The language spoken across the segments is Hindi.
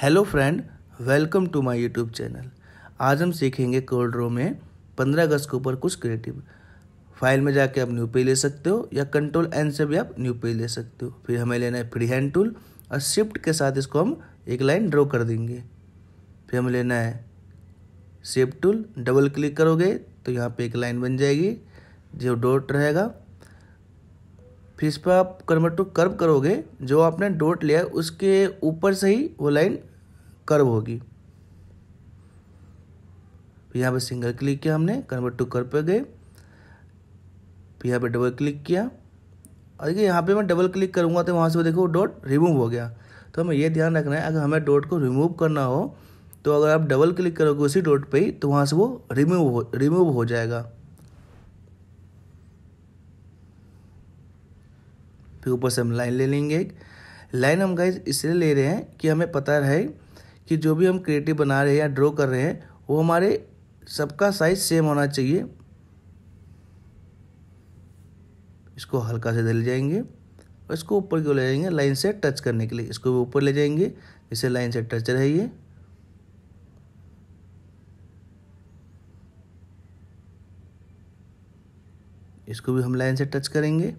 hello friend welcome to my YouTube channel आज हम सीखेंगे कोल्ड रो में 15 अगस्त के ऊपर कुछ क्रिएटिव फाइल में जाके आप न्यू पे ले सकते हो या कंट्रोल एन से भी आप न्यू पे ले सकते हो फिर हमें लेना है फ्री हैंड टूल और शिफ्ट के साथ इसको हम एक लाइन ड्रॉ कर देंगे फिर हमें लेना है शिफ्ट टूल डबल क्लिक करोगे तो यहाँ पर एक लाइन बन जाएगी जो डॉट रहेगा फिर इस पर आप कन्वर्ट टू कर्व करोगे जो आपने डॉट लिया है उसके ऊपर से ही वो लाइन कर्व होगी फिर यहाँ पे सिंगल क्लिक किया हमने कन्वर्ट टू कर्व पे गए फिर यहाँ पे डबल क्लिक किया और देखिए यहाँ पे मैं डबल क्लिक करूँगा तो वहाँ से वो देखो डॉट रिमूव हो गया तो हमें ये ध्यान रखना है अगर हमें डॉट को रिमूव करना हो तो अगर आप डबल क्लिक करोगे उसी डॉट पे ही तो वहाँ से वो रिमूव हो रिमूव हो जाएगा फिर ऊपर से हम लाइन ले लेंगे एक लाइन हम गाइज इसलिए ले रहे हैं कि हमें पता रहे कि जो भी हम क्रिएटिव बना रहे हैं या ड्रॉ कर रहे हैं वो हमारे सबका साइज सेम होना चाहिए इसको हल्का से दल जाएंगे और इसको ऊपर क्यों ले जाएंगे लाइन से टच करने के लिए इसको भी ऊपर ले जाएंगे इसे लाइन से टच रहे ये इसको भी हम लाइन से टच करेंगे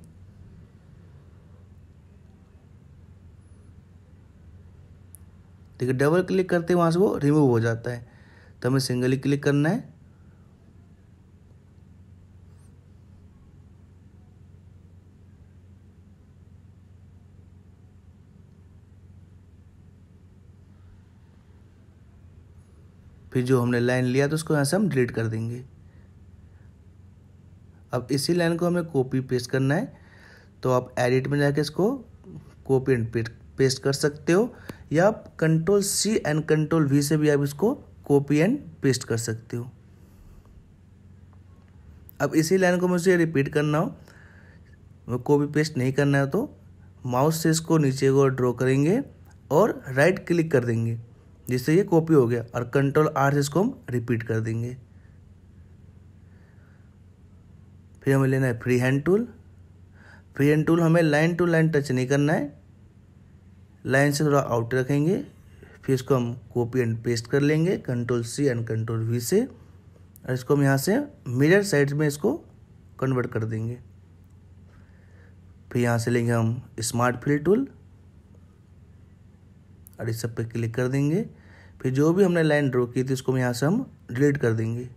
ठीक है डबल क्लिक करते वहाँ से वो रिमूव हो जाता है तो हमें सिंगल ही क्लिक करना है फिर जो हमने लाइन लिया तो उसको यहाँ से हम डिलीट कर देंगे अब इसी लाइन को हमें कॉपी पेस्ट करना है तो आप एडिट में जाके इसको कॉपी एंड पेस्ट पेस्ट कर सकते हो या आप control C and control V से भी आप इसको कॉपी एंड पेस्ट कर सकते हो अब इसी लाइन को मुझे रिपीट करना हो कॉपी पेस्ट नहीं करना है तो माउस से इसको नीचे को ड्रॉ करेंगे और राइट क्लिक कर देंगे जिससे ये कॉपी हो गया और कंट्रोल आर से इसको हम रिपीट कर देंगे फिर हमें लेना है free hand tool free hand tool हमें लाइन टू लाइन टच नहीं करना है लाइन से थोड़ा आउट रखेंगे फिर इसको हम कॉपी एंड पेस्ट कर लेंगे control C and control V से और इसको हम यहाँ से मिरर साइड में इसको कन्वर्ट कर देंगे फिर यहाँ से लेंगे हम स्मार्ट फिल टूल और इस सब पे क्लिक कर देंगे फिर जो भी हमने लाइन ड्रॉ की थी उसको हम यहाँ से हम डिलीट कर देंगे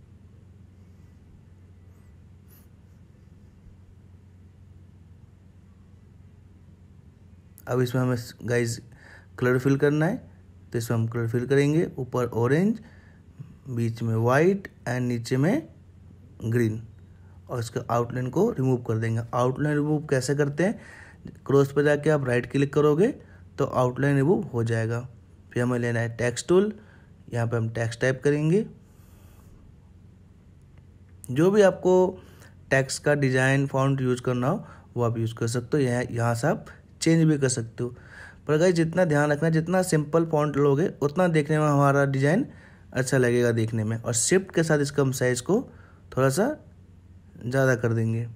अब इसमें हमें गाइज कलर फिल करना है तो इसमें हम कलर फिल करेंगे ऊपर ऑरेंज बीच में वाइट एंड नीचे में ग्रीन और इसके आउटलाइन को रिमूव कर देंगे आउटलाइन रिमूव कैसे करते हैं क्रॉस पर जाके आप राइट क्लिक करोगे तो आउटलाइन रिमूव हो जाएगा फिर हमें लेना है टेक्स्ट टूल यहाँ पर हम टेक्स्ट टाइप करेंगे जो भी आपको टेक्स्ट का डिज़ाइन फॉन्ट यूज़ करना हो वो आप यूज़ कर सकते हो यहाँ यहाँ से आप चेंज भी कर सकते हो पर अगर जितना ध्यान रखना जितना सिंपल फॉन्ट लोगे उतना देखने में हमारा डिज़ाइन अच्छा लगेगा देखने में और शिफ्ट के साथ इसका हम साइज़ को थोड़ा सा ज़्यादा कर देंगे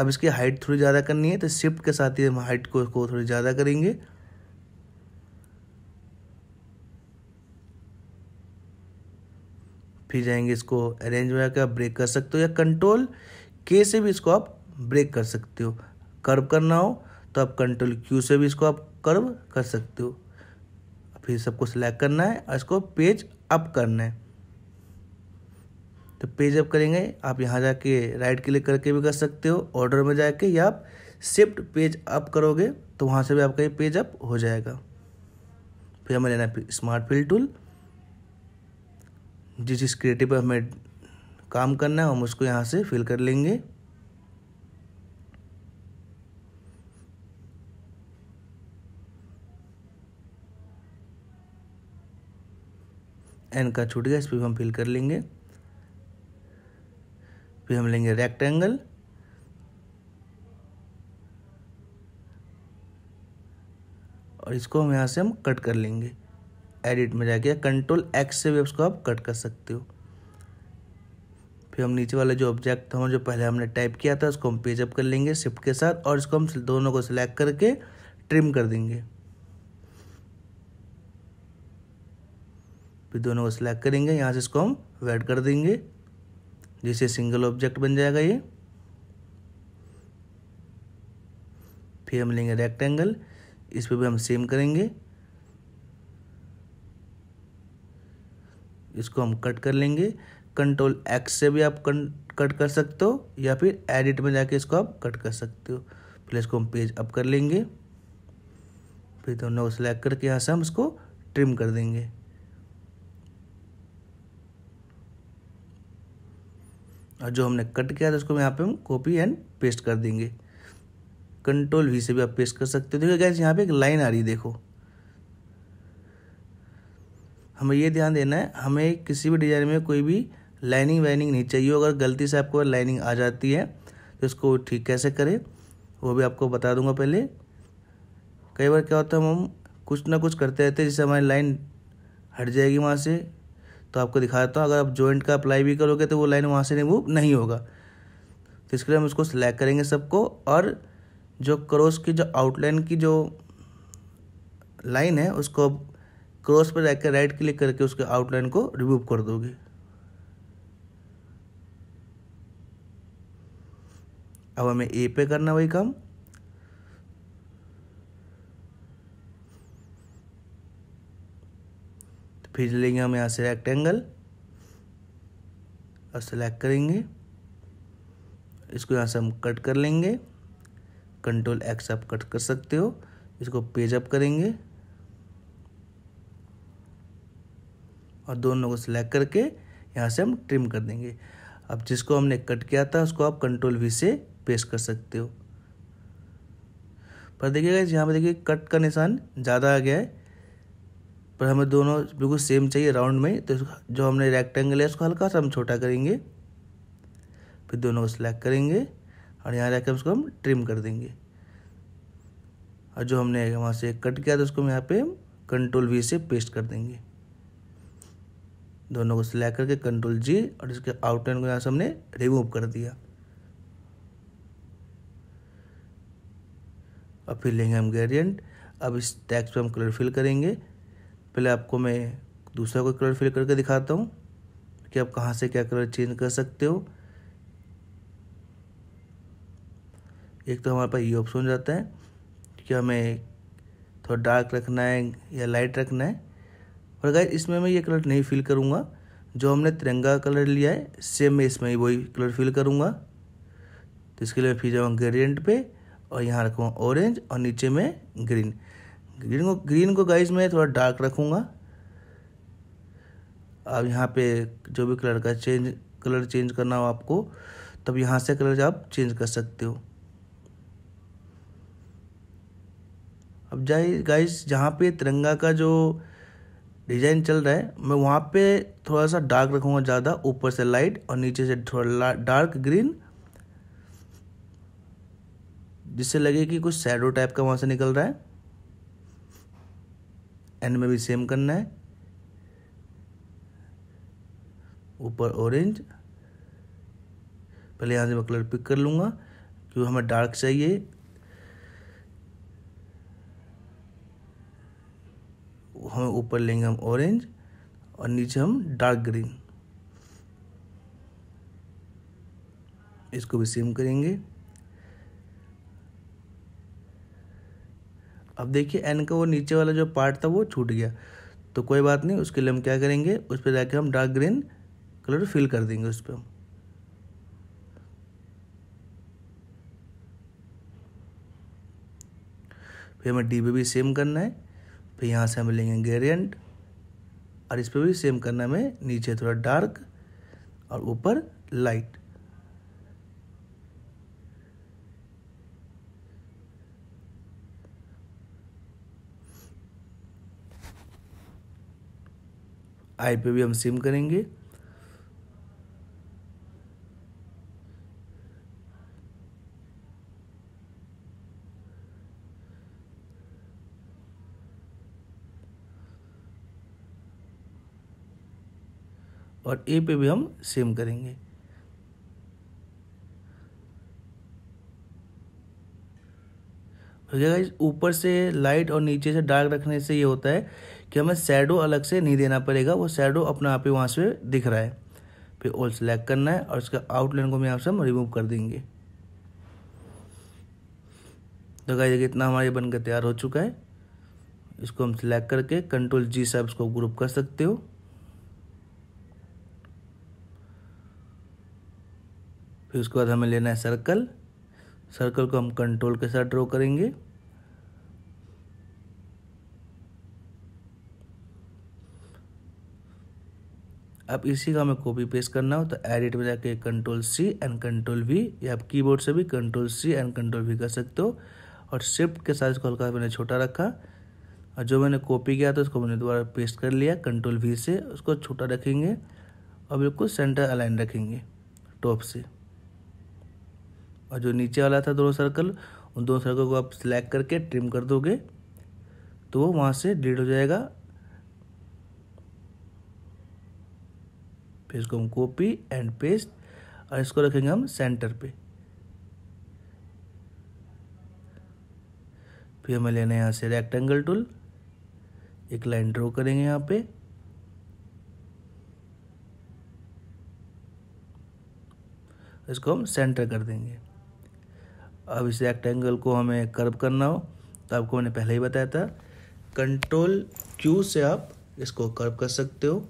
अब इसकी हाइट थोड़ी ज़्यादा करनी है तो शिफ्ट के साथ ही हम हाइट को, इसको थोड़ी ज़्यादा करेंगे फिर जाएंगे इसको अरेंज में आप ब्रेक कर सकते हो या कंट्रोल के से भी इसको आप ब्रेक कर सकते हो कर्व करना हो तो आप कंट्रोल क्यू से भी इसको आप कर्व कर सकते हो फिर सबको सिलेक्ट करना है और इसको पेज अप करना है तो पेज अप करेंगे आप यहाँ जाके राइट क्लिक करके भी कर सकते हो ऑर्डर में जाके या आप शिफ्ट पेज अप करोगे तो वहाँ से भी आपका ये पेज अप हो जाएगा फिर हमें लेना है स्मार्ट फिल टूल जिस जिस क्रिएटिव पर हमें काम करना है हम उसको यहाँ से फिल कर लेंगे एन का छूट गया इस पर भी हम फिल कर लेंगे फिर हम लेंगे रेक्टेंगल और इसको हम यहाँ से हम कट कर लेंगे एडिट में जाके कंट्रोल एक्स से भी उसको आप कट कर सकते हो फिर हम नीचे वाला जो ऑब्जेक्ट था जो पहले हमने टाइप किया था उसको हम पेजअप कर लेंगे शिफ्ट के साथ और इसको हम दोनों को सिलेक्ट करके ट्रिम कर देंगे फिर दोनों को सिलेक्ट करेंगे यहाँ से इसको हम वेड कर देंगे जिससे सिंगल ऑब्जेक्ट बन जाएगा ये फिर हम लेंगे रेक्टेंगल इस पर भी हम सेम करेंगे इसको हम कट कर लेंगे कंट्रोल एक्स से भी आप कट कर सकते हो या फिर एडिट में जाके इसको आप कट कर सकते हो फिर इसको हम पेज अप कर लेंगे फिर दोनों को सिलेक्ट करके यहाँ से हम इसको ट्रिम कर देंगे और जो हमने कट किया था उसको यहाँ पे हम कॉपी एंड पेस्ट कर देंगे कंट्रोल वी से भी आप पेस्ट कर सकते हो देखिए गैस यहाँ पे एक लाइन आ रही है देखो हमें ये ध्यान देना है हमें किसी भी डिज़ाइन में कोई भी लाइनिंग वाइनिंग नहीं चाहिए अगर गलती से आपको लाइनिंग आ जाती है तो इसको ठीक कैसे करें वो भी आपको बता दूंगा पहले कई बार क्या होता है हम कुछ ना कुछ करते रहते हैं जिससे हमारी लाइन हट जाएगी वहाँ से तो आपको दिखा देता हूँ अगर आप जॉइंट का अप्लाई भी करोगे तो वो लाइन वहाँ से रिमूव नहीं होगा तो इसके लिए हम उसको सिलेक्ट करेंगे सबको और जो क्रॉस की जो आउटलाइन की जो लाइन है उसको अब क्रॉस पर जाकर राइट क्लिक करके उसके आउटलाइन को रिमूव कर दोगे अब हमें ए पे करना वही काम फिर लेंगे हम यहाँ से रेक्टेंगल और सेलेक्ट करेंगे इसको यहाँ से हम कट कर लेंगे कंट्रोल एक्स आप कट कर सकते हो इसको पेज अप करेंगे और दोनों को सिलेक्ट करके यहाँ से हम ट्रिम कर देंगे अब जिसको हमने कट किया था उसको आप कंट्रोल वी से पेस्ट कर सकते हो पर देखिएगा यहाँ पर देखिए कट का निशान ज़्यादा आ गया है पर हमें दोनों बिल्कुल सेम चाहिए राउंड में तो जो हमने रेक्टेंगल है उसको हल्का सा हम छोटा करेंगे फिर दोनों को सिलेक्ट करेंगे और यहाँ रहकर उसको हम ट्रिम कर देंगे और जो हमने वहाँ से कट किया था उसको हम यहाँ पे कंट्रोल वी से पेस्ट कर देंगे दोनों को सिलेक्ट करके कंट्रोल जी और इसके आउटलाइन को यहाँ से हमने रिमूव कर दिया और फिर लेंगे हम ग्रेडियंट अब इस टैक्स पर हम कलर फिल करेंगे पहले आपको मैं दूसरा कोई कलर फिल करके दिखाता हूँ कि आप कहाँ से क्या कलर चेंज कर सकते हो एक तो हमारे पास ये ऑप्शन जाता है कि हमें थोड़ा डार्क रखना है या लाइट रखना है और गाय इसमें मैं ये कलर नहीं फिल करूँगा जो हमने तिरंगा कलर लिया है सेम मैं इसमें वही कलर फिल करूँगा तो इसके लिए मैं फिर जाऊँगा ग्रेडियंट पे और यहाँ रखूँगा ऑरेंज और नीचे में ग्रीन ग्रीन को ग्रीन को गाइज मैं थोड़ा डार्क रखूँगा अब यहाँ पे जो भी कलर का चेंज कलर चेंज करना हो आपको तब यहाँ से कलर आप चेंज कर सकते हो अब जाए गाइस जहाँ पे तिरंगा का जो डिज़ाइन चल रहा है मैं वहाँ पे थोड़ा सा डार्क रखूँगा ज़्यादा ऊपर से लाइट और नीचे से थोड़ा डार्क ग्रीन जिससे लगे कि कुछ सैडो टाइप का वहाँ से निकल रहा है एन में भी सेम करना है ऊपर ऑरेंज पहले यहाँ से मैं कलर पिक कर लूँगा क्योंकि हमें डार्क चाहिए हम ऊपर लेंगे हम ऑरेंज और नीचे हम डार्क ग्रीन इसको भी सेम करेंगे अब देखिए एन का वो नीचे वाला जो पार्ट था वो छूट गया तो कोई बात नहीं उसके लिए हम क्या करेंगे उस पर जाके हम डार्क ग्रीन कलर फिल कर देंगे उस पर हम फिर हमें डी भी सेम करना है फिर यहाँ से हम लेंगे ग्रेडियंट और इस पर भी सेम करना है हमें नीचे थोड़ा डार्क और ऊपर लाइट आई पे भी हम सिम करेंगे और ए पे भी हम सिम करेंगे ऊपर से लाइट और नीचे से डार्क रखने से ये होता है कि हमें सैडो अलग से नहीं देना पड़ेगा वो सैडो अपने आप ही वहाँ से दिख रहा है फिर ऑल सेलेक्ट करना है और इसका आउटलाइन को हम यहाँ से हम रिमूव कर देंगे तो गाइस देखिए इतना हमारे बनकर तैयार हो चुका है इसको हम सिलेक्ट करके कंट्रोल जी से इसको ग्रुप कर सकते हो फिर उसके बाद हमें लेना है सर्कल सर्कल को हम कंट्रोल के साथ ड्रॉ करेंगे अब इसी का हमें कॉपी पेस्ट करना हो तो एडिट में जाके control C and control V या आप कीबोर्ड से भी control C and control V कर सकते हो और शिफ्ट के साथ इसको हल्का मैंने छोटा रखा और जो मैंने कॉपी किया था उसको मैंने दोबारा पेस्ट कर लिया कंट्रोल वी से उसको छोटा रखेंगे और बिल्कुल सेंटर अलाइन रखेंगे टॉप से और जो नीचे वाला था दोनों सर्कल उन दोनों सर्कल को आप सिलेक्ट करके ट्रिम कर दोगे तो वो वहाँ से डिलीट हो जाएगा फिर इसको हम कॉपी एंड पेस्ट और इसको रखेंगे हम सेंटर पे फिर हमें लेना है यहाँ से रेक्टेंगल टूल एक लाइन ड्रॉ करेंगे यहाँ पे इसको हम सेंटर कर देंगे अब इस रेक्टेंगल को हमें कर्व करना हो तो आपको मैंने पहले ही बताया था कंट्रोल क्यू से आप इसको कर्व कर सकते हो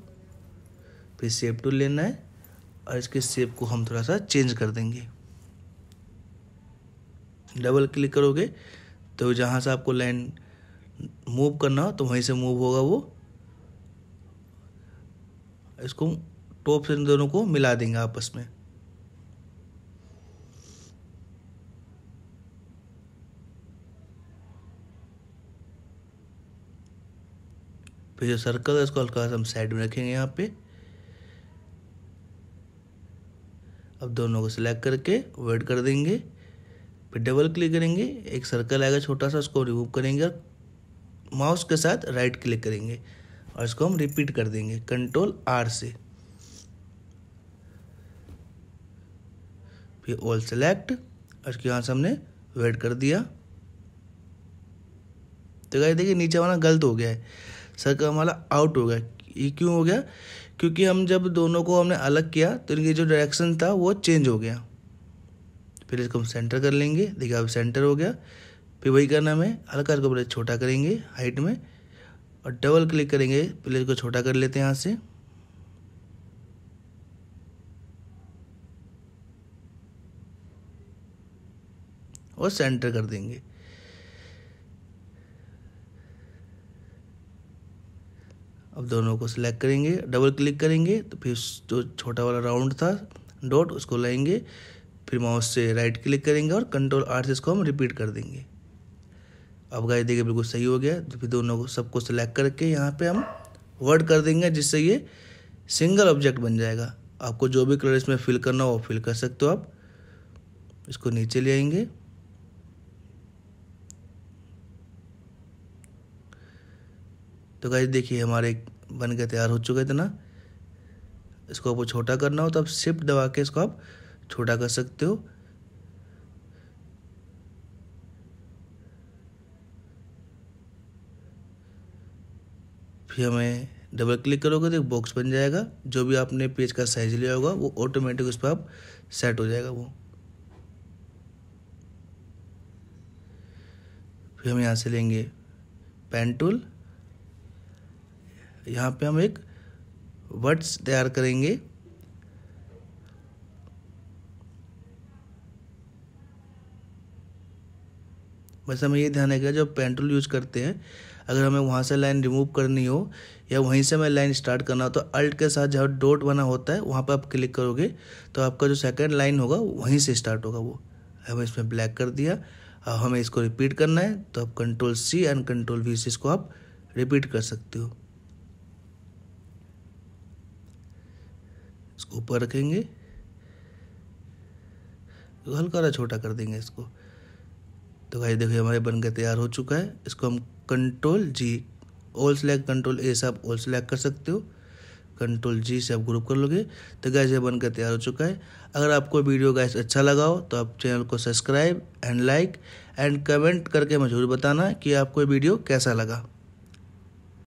फिर सेप टू लेना है और इसके सेप को हम थोड़ा सा चेंज कर देंगे डबल क्लिक करोगे तो जहाँ से आपको लाइन मूव करना हो तो वहीं से मूव होगा वो इसको टॉप से दोनों को मिला देंगे आपस में फिर जो सर्कल है इसको हल्का सा हम साइड में रखेंगे यहाँ पे अब दोनों को सिलेक्ट करके वेट कर देंगे फिर डबल क्लिक करेंगे एक सर्कल आएगा छोटा सा उसको रिमूव करेंगे और माउस के साथ राइट क्लिक करेंगे और इसको हम रिपीट कर देंगे कंट्रोल आर से फिर ऑल सेलेक्ट और इसके यहाँ से हमने वेट कर दिया तो कहते देखिए नीचे वाला गलत हो गया है सर्कल हमारा आउट हो गया ये क्यों हो गया क्योंकि हम जब दोनों को हमने अलग किया तो इनकी जो डायरेक्शन था वो चेंज हो गया फिर इसको हम सेंटर कर लेंगे देखिए अब सेंटर हो गया फिर वही करना हमें हल्का इसको पहले छोटा करेंगे हाइट में और डबल क्लिक करेंगे पहले इसको छोटा कर लेते हैं यहाँ से और सेंटर कर देंगे अब दोनों को सिलेक्ट करेंगे डबल क्लिक करेंगे तो फिर जो छोटा वाला राउंड था डॉट उसको लाएंगे फिर माउस से राइट क्लिक करेंगे और कंट्रोल आर से इसको हम रिपीट कर देंगे अब गाय देखिए बिल्कुल सही हो गया तो फिर दोनों को सबको सिलेक्ट करके यहाँ पे हम वर्ड कर देंगे जिससे ये सिंगल ऑब्जेक्ट बन जाएगा आपको जो भी कलर इसमें फिल करना हो फिल कर सकते हो आप इसको नीचे ले आएंगे तो गाइज देखिए हमारे बन के तैयार हो चुके थे ना इसको आपको छोटा करना हो तो आप शिफ्ट दबा के इसको आप छोटा कर सकते हो फिर हमें डबल क्लिक करोगे तो एक बॉक्स बन जाएगा जो भी आपने पेज का साइज लिया होगा वो ऑटोमेटिक उस पर आप सेट हो जाएगा वो फिर हम यहाँ से लेंगे पेन टूल यहाँ पे हम एक वर्ड्स तैयार करेंगे बस हमें ये ध्यान रखेगा जब पेंट्रोल यूज करते हैं अगर हमें वहाँ से लाइन रिमूव करनी हो या वहीं से हमें लाइन स्टार्ट करना हो तो अल्ट के साथ जहाँ डॉट बना होता है वहाँ पर आप क्लिक करोगे तो आपका जो सेकंड लाइन होगा वहीं से स्टार्ट होगा वो हमें इसमें ब्लैक कर दिया अब हमें इसको रिपीट करना है तो आप control C and control V से इसको आप रिपीट कर सकते हो इसको ऊपर रखेंगे तो हल्का सा छोटा कर देंगे इसको तो भाई देखिए हमारे बनकर तैयार हो चुका है इसको हम control G all select control A से आप ऑल सेलेक्ट कर सकते हो कंट्रोल जी से आप ग्रुप कर लोगे तो गैस ये बनकर तैयार हो चुका है अगर आपको वीडियो गैस अच्छा लगा हो तो आप चैनल को subscribe and like and comment करके मजबूर बताना कि आपको वीडियो कैसा लगा